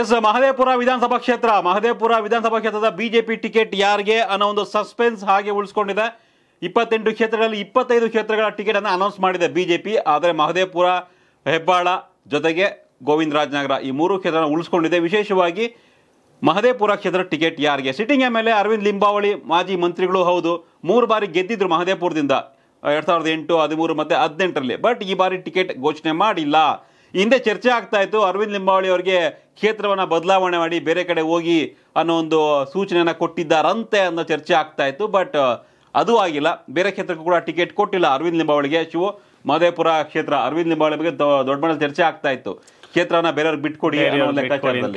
S Mahadevapura ವಿಧಾನಸಭಾ ಕ್ಷೇತ್ರ ಮಹದೇಪುರ ವಿಧಾನಸಭಾ ಕ್ಷೇತ್ರದ ಬಿಜೆಪಿ ಟಿಕೆಟ್ ಯಾರಿಗೆ ಅನ್ನೋ ಒಂದು ಸಸ್ಪೆನ್ಸ್ ಹಾಗೆ ಉಳಿಸ್ಕೊಂಡಿದೆ ಇಪ್ಪತ್ತೆಂಟು ಕ್ಷೇತ್ರಗಳಲ್ಲಿ ಇಪ್ಪತ್ತೈದು ಕ್ಷೇತ್ರಗಳ ಟಿಕೆಟ್ ಅನ್ನು ಅನೌನ್ಸ್ ಮಾಡಿದೆ ಬಿಜೆಪಿ ಆದರೆ ಮಹದೇಪುರ ಹೆಬ್ಬಾಳ ಜೊತೆಗೆ ಗೋವಿಂದರಾಜನಗರ ಈ ಮೂರು ಕ್ಷೇತ್ರ ಉಳಿಸ್ಕೊಂಡಿದೆ ವಿಶೇಷವಾಗಿ ಮಹದೇಪುರ ಕ್ಷೇತ್ರ ಟಿಕೆಟ್ ಯಾರಿಗೆ sitting M L A Arvind Limbavali ಮಾಜಿ ಮಂತ್ರಿಗಳು ಹೌದು ಮೂರು ಬಾರಿ ಗೆದ್ದಿದ್ರು ಮಹದೇಪುರದಿಂದ ಎರಡು ಸಾವಿರದ ಎಂಟು ಹದಿಮೂರು ಮತ್ತು ಹದಿನೆಂಟರಲ್ಲಿ ಬಟ್ ಈ ಬಾರಿ ಟಿಕೆಟ್ ಘೋಷಣೆ ಮಾಡಿಲ್ಲ ಹಿಂದೆ ಚರ್ಚೆ ಆಗ್ತಾ ಇತ್ತು ಅರವಿಂದ್ ಲಿಂಬಾವಳಿ ಅವರಿಗೆ ಕ್ಷೇತ್ರವನ್ನ ಬದಲಾವಣೆ ಮಾಡಿ ಬೇರೆ ಕಡೆ ಹೋಗಿ ಅನ್ನೋ ಒಂದು ಸೂಚನೆಯನ್ನ ಕೊಟ್ಟಿದ್ದಾರಂತೆ ಅನ್ನೋ ಚರ್ಚೆ ಆಗ್ತಾ ಇತ್ತು ಬಟ್ ಅದು ಆಗಿಲ್ಲ ಬೇರೆ ಕ್ಷೇತ್ರಕ್ಕೂ ಕೂಡ ಟಿಕೆಟ್ ಕೊಟ್ಟಿಲ್ಲ ಅರವಿಂದ್ ಲಿಂಬಾವಳಿಗೆ ಶಿವ ಮದೇಪುರ ಕ್ಷೇತ್ರ ಅರವಿಂದ್ ಲಿಂಬಾವಳಿ ಬಗ್ಗೆ ದೊಡ್ಡ ಮಟ್ಟದ ಚರ್ಚೆ ಆಗ್ತಾ ಇತ್ತು ಕ್ಷೇತ್ರನ ಬೇರೆಯವ್ರಿಗೆ ಬಿಟ್ಕೊಡಿ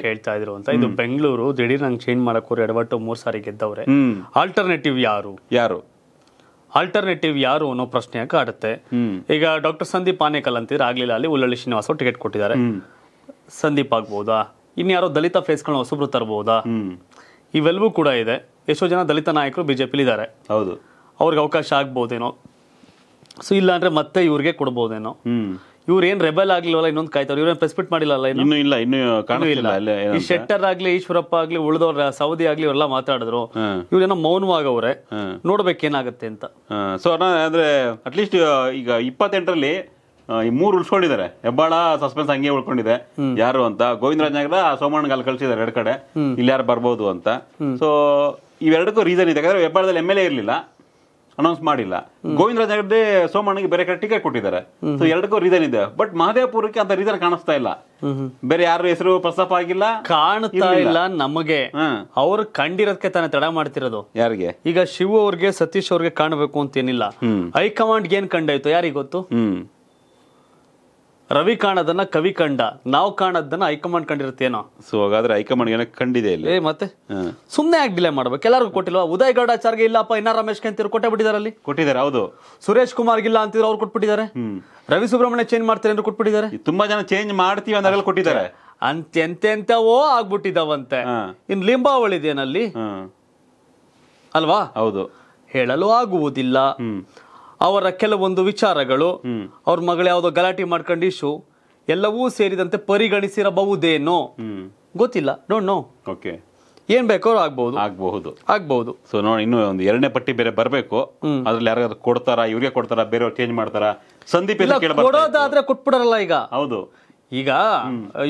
ಹೇಳ್ತಾ ಇದ್ರು ಅಂತ ಇದು ಬೆಂಗಳೂರು ದಿಢೀರ್ ನಂಗೆ ಚೇಂಜ್ ಮಾಡಕ್ಕೋರು ಎಡವಟ್ಟು ಮೂರ್ ಸಾರಿ ಗೆದ್ದವ್ರೆ ಆಲ್ಟರ್ನೇಟಿವ್ ಯಾರು ಯಾರು ಆಲ್ಟರ್ನೇಟಿವ್ ಯಾರು ಅನ್ನೋ ಪ್ರಶ್ನೆ ಕಾಡುತ್ತೆ ಈಗ ಡಾಕ್ಟರ್ ಸಂದೀಪ್ ಆನೇಕಲ್ ಅಂತಿದ್ರೆ ಆಗ್ಲಿಲ್ಲ ಅಲ್ಲಿ ಉಲ್ಲಳ್ಳಿ ಶ್ರೀನಿವಾಸ ಟಿಕೆಟ್ ಕೊಟ್ಟಿದ್ದಾರೆ ಸಂದೀಪ್ ಆಗ್ಬಹುದಾ ಇನ್ಯಾರೋ ದಲಿತ ಫೇಸ್ಗಳನ್ನ ಹೊಸಬ್ರು ತರಬಹುದಾ ಇವೆಲ್ಲವೂ ಕೂಡ ಇದೆ ಎಷ್ಟೋ ಜನ ದಲಿತ ನಾಯಕರು ಬಿಜೆಪಿ ಇದ್ದಾರೆ ಹೌದು ಅವ್ರಿಗೆ ಅವಕಾಶ ಆಗ್ಬೋದೇನೋ ಸೊ ಇಲ್ಲ ಅಂದ್ರೆ ಮತ್ತೆ ಇವ್ರಿಗೆ ಕೊಡ್ಬೋದೇನೋ ಇವ್ರೇನ್ ಏನ್ ರೆಬೆಲ್ ಆಗ್ಲಿಲ್ಲ ಇನ್ನೊಂದು ಕಾಯ್ತಾರೆ ಇವ್ರೇನ್ ಪ್ರೆಸ್ಪಿಟ್ ಮಾಡಿಲ್ಲ ಇನ್ನು ಇಲ್ಲ ಇನ್ನು ಕಾಣಲಿಲ್ಲ ಈ ಶೆಟ್ಟರ್ ಆಗ್ಲಿ ಈಶ್ವರಪ್ಪ ಆಗ್ಲಿ ಉಳಿದವ್ರ ಸೌದಿ ಆಗ್ಲಿ ಇವರೆಲ್ಲ ಮಾತಾಡಿದ್ರು ಇವ್ರೇನೋ ಮೌನವಾಗವ್ರೆ ನೋಡ್ಬೇಕೇನಾಗತ್ತೆ ಅಂತ ಸೊ ಅಂದ್ರೆ ಅಟ್ಲೀಸ್ಟ್ ಈಗ ಇಪ್ಪತ್ತೆಂಟರಲ್ಲಿ ಈ ಮೂರು ಉಳ್ಸ್ಕೊಂಡಿದ್ದಾರೆ ಹೆಬ್ಬಾಳ ಸಸ್ಪೆನ್ಸ್ ಹಂಗೆ ಉಳ್ಕೊಂಡಿದೆ ಯಾರು ಅಂತ ಗೋವಿಂದರಾಜನಗರ ಅಲ್ಲಿ ಕಳ್ಸಿದ್ದಾರೆ ಎರಡು ಕಡೆ ಇಲ್ಲಿ ಯಾರು ಬರ್ಬೋದು ಅಂತ ಸೊ ಇವೆರಡಕ್ಕೂ ರೀಸನ್ ಇದೆ ಯಾಕಂದ್ರೆ ಹೆಬ್ಬಾಳದಲ್ಲಿ ಎಮ್ ಎಲ್ ಎ ಇರಲಿಲ್ಲ ಅನೌನ್ಸ್ ಮಾಡಿಲ್ಲ ಗೋವಿಂದರಾಜ್ ಹೆಗ್ಡೆ ಸೋಮಣ್ಣಗೆ ಬೇರೆ ಕಡೆ ಟಿಕೆಟ್ ಕೊಟ್ಟಿದ್ದಾರೆ ಸೊ ಎರಡಕ್ಕೂ ರೀಸನ್ ಇದೆ ಬಟ್ ಮಹದೇವಪುರಕ್ಕೆ ಅಂತ ರೀಸನ್ ಕಾಣಿಸ್ತಾ ಇಲ್ಲ ಬೇರೆ ಯಾರು ಹೆಸರು ಪ್ರಸ್ತಾಪ ಆಗಿಲ್ಲ ಕಾಣ್ತಾ ಇಲ್ಲ ನಮಗೆ ಅವ್ರು ಕಂಡಿರೋದಕ್ಕೆ ತಾನೇ ತಡ ಮಾಡ್ತಿರೋದು ಯಾರಿಗೆ ಈಗ ಶಿವ ಅವ್ರಿಗೆ ಸತೀಶ್ ಅವ್ರಿಗೆ ಕಾಣಬೇಕು ಅಂತ ಏನಿಲ್ಲ ಹೈಕಮಾಂಡ್ ಏನ್ ಕಂಡಾಯ್ತು ಯಾರಿಗೊತ್ತು ಗೊತ್ತು ರವಿ ಕಾಣದನ್ನ ಕವಿ ಕಂಡ ನಾವು ಕಾಣದನ್ನ ಹೈಕಮಾಂಡ್ ಕಂಡಿರುತ್ತೇನೋ ಸೊ ಹಾಗಾದ್ರೆ ಹೈಕಮಾಂಡ್ ಏನೋ ಕಂಡಿದೆ ಇಲ್ಲ ಏ ಮತ್ತೆ ಸುಮ್ಮನೆ ಯಾಕೆ ಡಿಲೇ ಮಾಡ್ಬೇಕು ಎಲ್ಲರಿಗೂ ಕೊಟ್ಟಿಲ್ವಾ ಉದಯ್ ಗೌಡಾಚಾರ್ಗೆ ಇಲ್ಲಪ್ಪ ಇನ್ನ ರಮೇಶ್ ಕಂತಿರು ಕೊಟ್ಟೆ ಅಲ್ಲಿ ಕೊಟ್ಟಿದ್ದಾರೆ ಹೌದು ಸುರೇಶ್ ಕುಮಾರ್ ಇಲ್ಲ ಅಂತಿದ್ರು ಅವ್ರು ಕೊಟ್ಬಿಟ್ಟಿದ್ದಾರೆ ರವಿ ಸುಬ್ರಹ್ಮಣ್ಯ ಚೇಂಜ್ ಮಾಡ್ತಾರೆ ಅಂದ್ರೆ ಕೊಟ್ಬಿಟ್ಟಿದ್ದಾರೆ ತುಂಬಾ ಜನ ಚೇಂಜ್ ಮಾಡ್ತೀವಿ ಅಂದಾಗ ಕೊಟ್ಟಿದ್ದಾರೆ ಅಂತೆಂತೆಂತವೋ ಆಗ್ಬಿಟ್ಟಿದಾವಂತೆ ಇನ್ ಲಿಂಬಾವಳಿದೇನಲ್ಲಿ ಅಲ್ವಾ ಹೌದು ಹೇಳಲು ಆಗುವುದಿಲ್ಲ ಅವರ ಕೆಲವೊಂದು ವಿಚಾರಗಳು ಅವ್ರ ಮಗಳು ಯಾವುದೋ ಗಲಾಟೆ ಮಾಡ್ಕೊಂಡು ಇಶ್ಯೂ ಎಲ್ಲವೂ ಸೇರಿದಂತೆ ಪರಿಗಣಿಸಿರಬಹುದೇನೋ ಗೊತ್ತಿಲ್ಲ ನೋಡ್ ನೋ ಓಕೆ ಏನ್ ಬೇಕೋ ಆಗ್ಬಹುದು ಆಗ್ಬಹುದು ಆಗ್ಬಹುದು ಸೊ ನೋಡಿ ಇನ್ನು ಒಂದು ಎರಡನೇ ಪಟ್ಟಿ ಬೇರೆ ಬರಬೇಕು ಅದ್ರಲ್ಲಿ ಯಾರಾದ್ರೂ ಕೊಡ್ತಾರಾ ಇವ್ರಿಗೆ ಕೊಡ್ತಾರಾ ಬೇರೆ ಚೇಂಜ್ ಮಾಡ್ತಾರಾ ಸಂದೀಪ್ ಕೊಡೋದಾದ್ರೆ ಕೊಟ್ಬಿಡಲ್ಲ ಈಗ ಹೌದು ಈಗ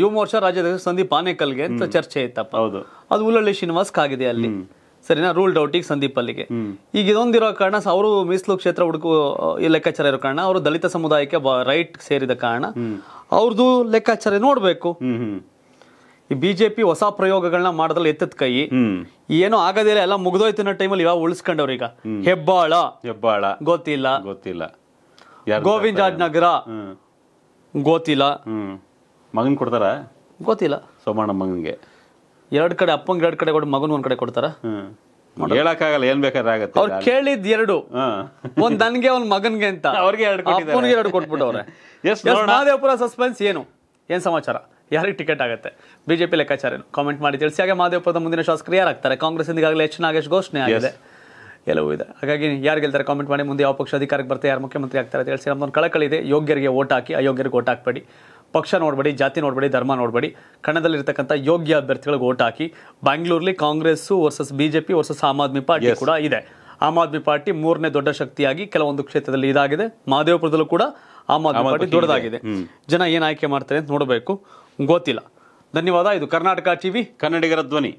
ಯುವ ಮೋರ್ಚಾ ರಾಜ್ಯದ ಸಂದೀಪ್ ಆನೇಕಲ್ಗೆ ಅಂತ ಚರ್ಚೆ ಇತ್ತಪ್ಪ ಹೌದು ಅದು ಉಲ್ಲಳ್ಳಿ ಶ್ರೀನಿವಾಸ್ ಆಗಿದೆ ಅಲ್ಲಿ ಸರಿನಾ ರೂಲ್ಡ್ ಈಗ ಸಂದೀಪ್ ಅಲ್ಲಿಗೆ ಈಗ ಇದೊಂದಿರೋ ಕಾರಣ ಅವರು ಮೀಸಲು ಕ್ಷೇತ್ರ ಹುಡುಕು ಲೆಕ್ಕಾಚಾರ ಇರೋ ಕಾರಣ ಅವರು ದಲಿತ ಸಮುದಾಯಕ್ಕೆ ರೈಟ್ ಸೇರಿದ ಕಾರಣ ಅವ್ರದ್ದು ಲೆಕ್ಕಾಚಾರ ನೋಡಬೇಕು ಈ ಬಿಜೆಪಿ ಹೊಸ ಪ್ರಯೋಗಗಳನ್ನ ಮಾಡೋದ್ರಲ್ಲಿ ಎತ್ತದ ಕೈ ಏನೋ ಆಗೋದಿಲ್ಲ ಎಲ್ಲ ಮುಗ್ದೋಯ್ತಿನ ಟೈಮಲ್ಲಿ ಇವಾಗ ಈಗ ಹೆಬ್ಬಾಳ ಹೆಬ್ಬಾಳ ಗೊತ್ತಿಲ್ಲ ಗೊತ್ತಿಲ್ಲ ಗೋವಿಂದ ನಗರ ಗೊತ್ತಿಲ್ಲ ಮಗನ್ ಕೊಡ್ತಾರ ಗೊತ್ತಿಲ್ಲ ಸೋಮಣ್ಣ ಮಗನ್ಗೆ ಎರಡು ಕಡೆ ಅಪ್ಪಂಗೆ ಎರಡ್ ಕಡೆ ಕೊಡ್ ಮಗನ್ ಒಂದ್ ಕಡೆ ಕೊಡ್ತಾರ ಹೇಳಕ್ಕಾಗಲ್ಲ ಏನ್ ಬೇಕಾದ್ರೆ ಆಗತ್ತೆ ಅವ್ರು ಕೇಳಿದ್ ಎರಡು ಒಂದ್ ನನ್ಗೆ ಒಂದ್ ಮಗನ್ಗೆ ಅಂತ ಅವ್ರಿಗೆ ಎರಡು ಅಪ್ಪನಿಗೆ ಎರಡು ಕೊಟ್ಬಿಟ್ಟವ್ರೆ ಮಹದೇವಪುರ ಸಸ್ಪೆನ್ಸ್ ಏನು ಏನ್ ಸಮಾಚಾರ ಯಾರಿಗೆ ಟಿಕೆಟ್ ಆಗುತ್ತೆ ಬಿಜೆಪಿ ಲೆಕ್ಕಾಚಾರ ಕಾಮೆಂಟ್ ಮಾಡಿ ತಿಳಿಸಿ ಹಾಗೆ ಮಹಾದೇವಪುರದ ಮುಂದಿನ ಶಾಸಕರು ಯಾರಾಗ್ತಾರೆ ಕಾಂಗ್ರೆಸ್ ಈಗಾಗಲೇ ಎಚ್ ನಾಗೇಶ್ ಘೋಷಣೆ ಆಗಿದೆ ಎಲ್ಲವೂ ಇದೆ ಹಾಗಾಗಿ ಯಾರು ಗೆಲ್ತಾರೆ ಕಾಮೆಂಟ್ ಮಾಡಿ ಮುಂದೆ ಯಾವ ಪಕ್ಷ ಅಧಿಕಾರಕ್ಕೆ ಬರ್ತಾರೆ ಯಾರು ಮುಖ್ಯಮಂತ್ರಿ ಆಗ್ತಾರೆ ತಿಳಿಸಿ ಕಳಕಳಿ ಕಳಕಳಿದೆ ಯೋಗ್ಯರಿಗೆ ಓಟ್ ಹಾಕಿ ಅಯೋಗ್ಯರಿಗೆ ಓಟ್ ಹಾಕಬೇಡಿ ಪಕ್ಷ ನೋಡಬೇಡಿ ಜಾತಿ ನೋಡಬೇಡಿ ಧರ್ಮ ನೋಡಬೇಡಿ ಕನ್ನಡದಲ್ಲಿರ್ತಕ್ಕಂಥ ಯೋಗ್ಯ ಅಭ್ಯರ್ಥಿಗಳಿಗೆ ಓಟ್ ಹಾಕಿ ಬ್ಯಾಂಗ್ಳೂರಲ್ಲಿ Congress versus BJP versus Aam Aadmi party ಕೂಡ ಇದೆ ಆಮ್ ಆದ್ಮಿ ಪಾರ್ಟಿ ಮೂರನೇ ದೊಡ್ಡ ಶಕ್ತಿಯಾಗಿ ಕೆಲವೊಂದು ಕ್ಷೇತ್ರದಲ್ಲಿ ಇದಾಗಿದೆ ಮಹದೇವಪುರದಲ್ಲೂ ಕೂಡ ಆಮ್ ಆದ್ಮಿ ಪಾರ್ಟಿ ದೊಡ್ಡದಾಗಿದೆ ಜನ ಏನು ಆಯ್ಕೆ ಮಾಡ್ತಾರೆ ಅಂತ ನೋಡಬೇಕು ಗೊತ್ತಿಲ್ಲ ಧನ್ಯವಾದ ಇದು ಕರ್ನಾಟಕ ಟಿವಿ ಕನ್ನಡಿಗರ ಧ್ವನಿ